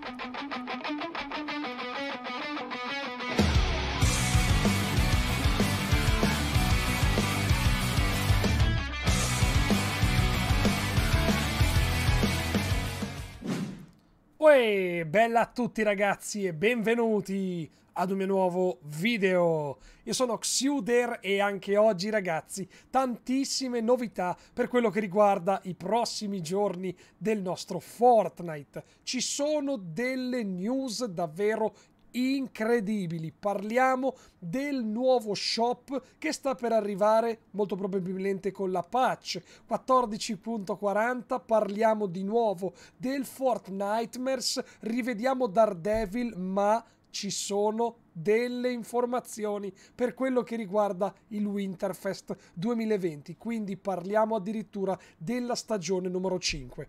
thank you E bella a tutti ragazzi e benvenuti ad un mio nuovo video. Io sono Xuder e anche oggi ragazzi tantissime novità per quello che riguarda i prossimi giorni del nostro Fortnite. Ci sono delle news davvero incredibili. Parliamo del nuovo shop che sta per arrivare molto probabilmente con la patch 14.40. Parliamo di nuovo del Fortnightmares, rivediamo Daredevil, ma ci sono delle informazioni per quello che riguarda il Winterfest 2020, quindi parliamo addirittura della stagione numero 5.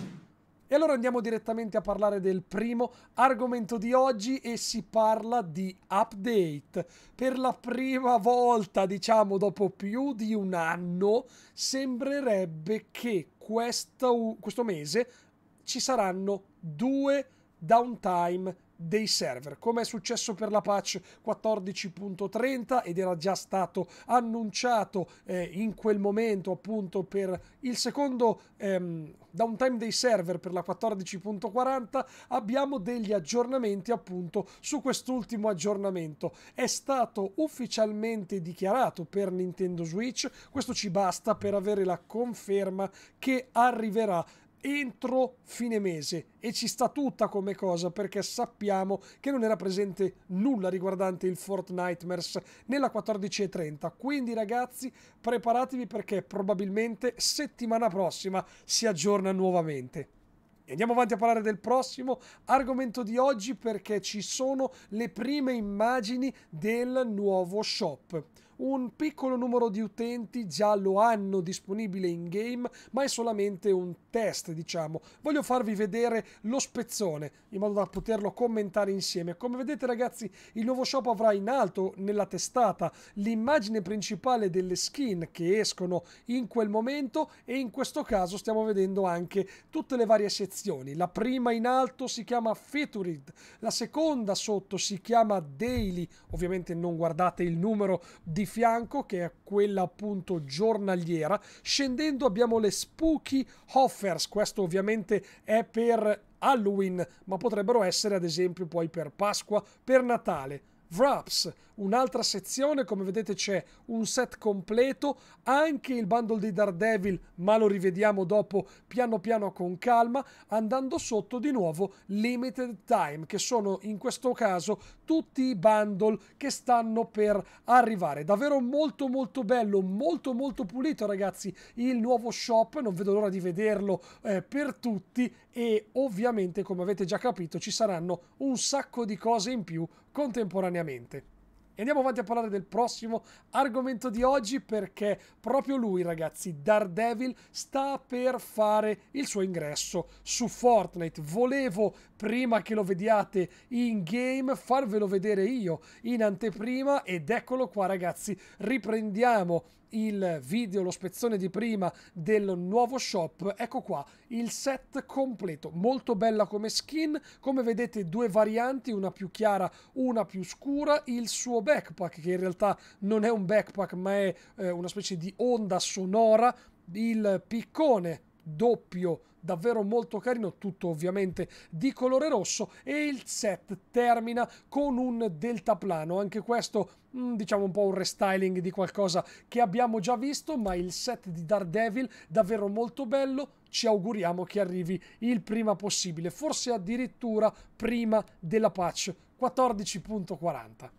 E allora andiamo direttamente a parlare del primo argomento di oggi e si parla di update. Per la prima volta, diciamo dopo più di un anno, sembrerebbe che questo, questo mese ci saranno due downtime dei server, come è successo per la patch 14.30 ed era già stato annunciato eh, in quel momento appunto per il secondo ehm, downtime dei server per la 14.40, abbiamo degli aggiornamenti appunto su quest'ultimo aggiornamento. È stato ufficialmente dichiarato per Nintendo Switch, questo ci basta per avere la conferma che arriverà entro fine mese e ci sta tutta come cosa perché sappiamo che non era presente nulla riguardante il Fortnite's nella 14.30 quindi ragazzi preparatevi perché probabilmente settimana prossima si aggiorna nuovamente andiamo avanti a parlare del prossimo argomento di oggi perché ci sono le prime immagini del nuovo shop un piccolo numero di utenti già lo hanno disponibile in game, ma è solamente un test, diciamo. Voglio farvi vedere lo spezzone in modo da poterlo commentare insieme. Come vedete ragazzi, il nuovo shop avrà in alto nella testata l'immagine principale delle skin che escono in quel momento e in questo caso stiamo vedendo anche tutte le varie sezioni. La prima in alto si chiama Featured, la seconda sotto si chiama Daily, ovviamente non guardate il numero di fianco che è quella appunto giornaliera. Scendendo abbiamo le Spooky Offers, questo ovviamente è per Halloween, ma potrebbero essere ad esempio poi per Pasqua, per Natale. Wraps, un'altra sezione, come vedete c'è un set completo, anche il bundle di Daredevil, ma lo rivediamo dopo piano piano con calma, andando sotto di nuovo Limited Time, che sono in questo caso tutti i bundle che stanno per arrivare. Davvero molto molto bello, molto molto pulito ragazzi, il nuovo shop, non vedo l'ora di vederlo eh, per tutti e ovviamente come avete già capito ci saranno un sacco di cose in più contemporaneamente. E andiamo avanti a parlare del prossimo argomento di oggi perché proprio lui, ragazzi, Daredevil, sta per fare il suo ingresso su Fortnite. Volevo, prima che lo vediate in game, farvelo vedere io in anteprima ed eccolo qua, ragazzi. Riprendiamo il video, lo spezzone di prima del nuovo shop, ecco qua il set completo, molto bella come skin, come vedete due varianti, una più chiara, una più scura, il suo backpack che in realtà non è un backpack ma è eh, una specie di onda sonora, il piccone doppio davvero molto carino, tutto ovviamente di colore rosso e il set termina con un deltaplano, anche questo mm, diciamo un po' un restyling di qualcosa che abbiamo già visto, ma il set di Daredevil davvero molto bello, ci auguriamo che arrivi il prima possibile, forse addirittura prima della patch 14.40.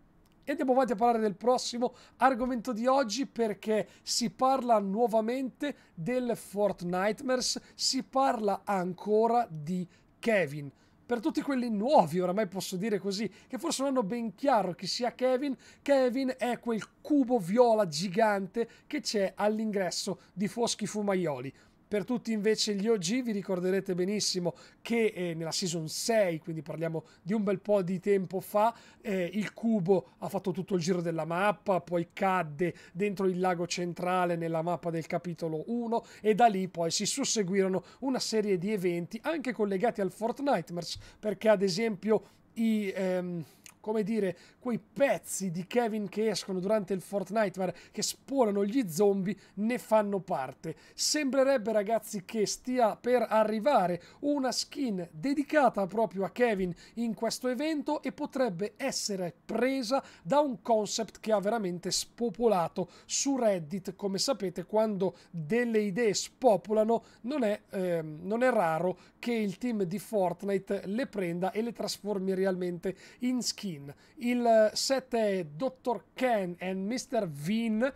E andiamo avanti a parlare del prossimo argomento di oggi perché si parla nuovamente del Fortnitemers, si parla ancora di Kevin per tutti quelli nuovi, oramai posso dire così, che forse non hanno ben chiaro chi sia Kevin, Kevin è quel cubo viola gigante che c'è all'ingresso di Foschi Fumaioli. Per tutti invece gli OG vi ricorderete benissimo che eh, nella season 6, quindi parliamo di un bel po' di tempo fa, eh, il cubo ha fatto tutto il giro della mappa, poi cadde dentro il lago centrale nella mappa del capitolo 1 e da lì poi si susseguirono una serie di eventi anche collegati al Fortnite, perché ad esempio i... Ehm, come dire, quei pezzi di Kevin che escono durante il Fortnite, che spolano gli zombie, ne fanno parte. Sembrerebbe, ragazzi, che stia per arrivare una skin dedicata proprio a Kevin in questo evento e potrebbe essere presa da un concept che ha veramente spopolato su Reddit. Come sapete, quando delle idee spopolano, non è, ehm, non è raro che il team di Fortnite le prenda e le trasformi realmente in skin Dean, il set è Dr. Ken e Mr. Vin,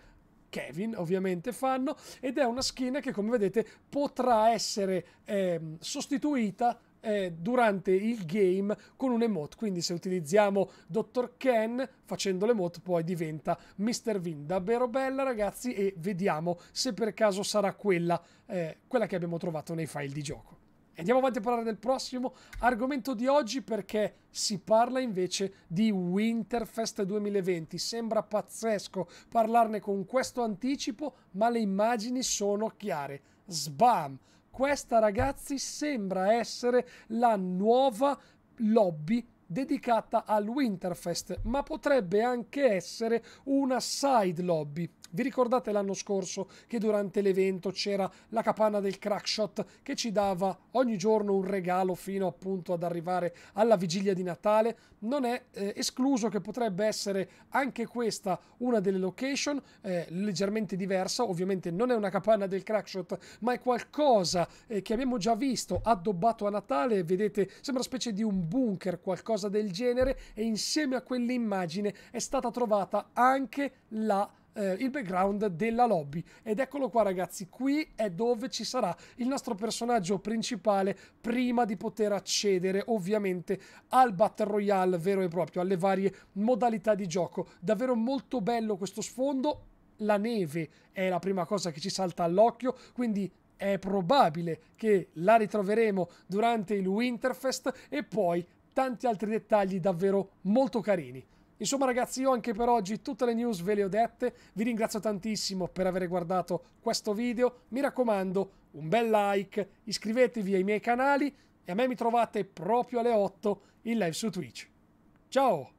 Kevin ovviamente fanno, ed è una skin che come vedete potrà essere ehm, eh, sostituita durante il game con un emote. Quindi se utilizziamo Dr. Ken facendo l'emote poi diventa Mr. Vin. Davvero bella ragazzi e vediamo se per caso sarà quella, eh, quella che abbiamo trovato nei file di gioco. Andiamo avanti a parlare del prossimo argomento di oggi perché si parla invece di Winterfest 2020. Sembra pazzesco parlarne con questo anticipo, ma le immagini sono chiare. Sbam! Questa ragazzi sembra essere la nuova lobby dedicata al Winterfest, ma potrebbe anche essere una side lobby. Vi ricordate l'anno scorso che durante l'evento c'era la capanna del crackshot che ci dava ogni giorno un regalo fino appunto ad arrivare alla vigilia di Natale? Non è eh, escluso che potrebbe essere anche questa una delle location eh, leggermente diversa, ovviamente non è una capanna del crackshot ma è qualcosa eh, che abbiamo già visto addobbato a Natale, vedete sembra una specie di un bunker, qualcosa del genere e insieme a quell'immagine è stata trovata anche la eh, il background della lobby. Ed eccolo qua ragazzi, qui è dove ci sarà il nostro personaggio principale prima di poter accedere ovviamente al Battle Royale vero e proprio, alle varie modalità di gioco. Davvero molto bello questo sfondo. La neve è la prima cosa che ci salta all'occhio, quindi è probabile che la ritroveremo durante il Winterfest e poi tanti altri dettagli davvero molto carini. Insomma ragazzi io anche per oggi tutte le news ve le ho dette, vi ringrazio tantissimo per aver guardato questo video, mi raccomando un bel like, iscrivetevi ai miei canali e a me mi trovate proprio alle 8 in live su Twitch. Ciao!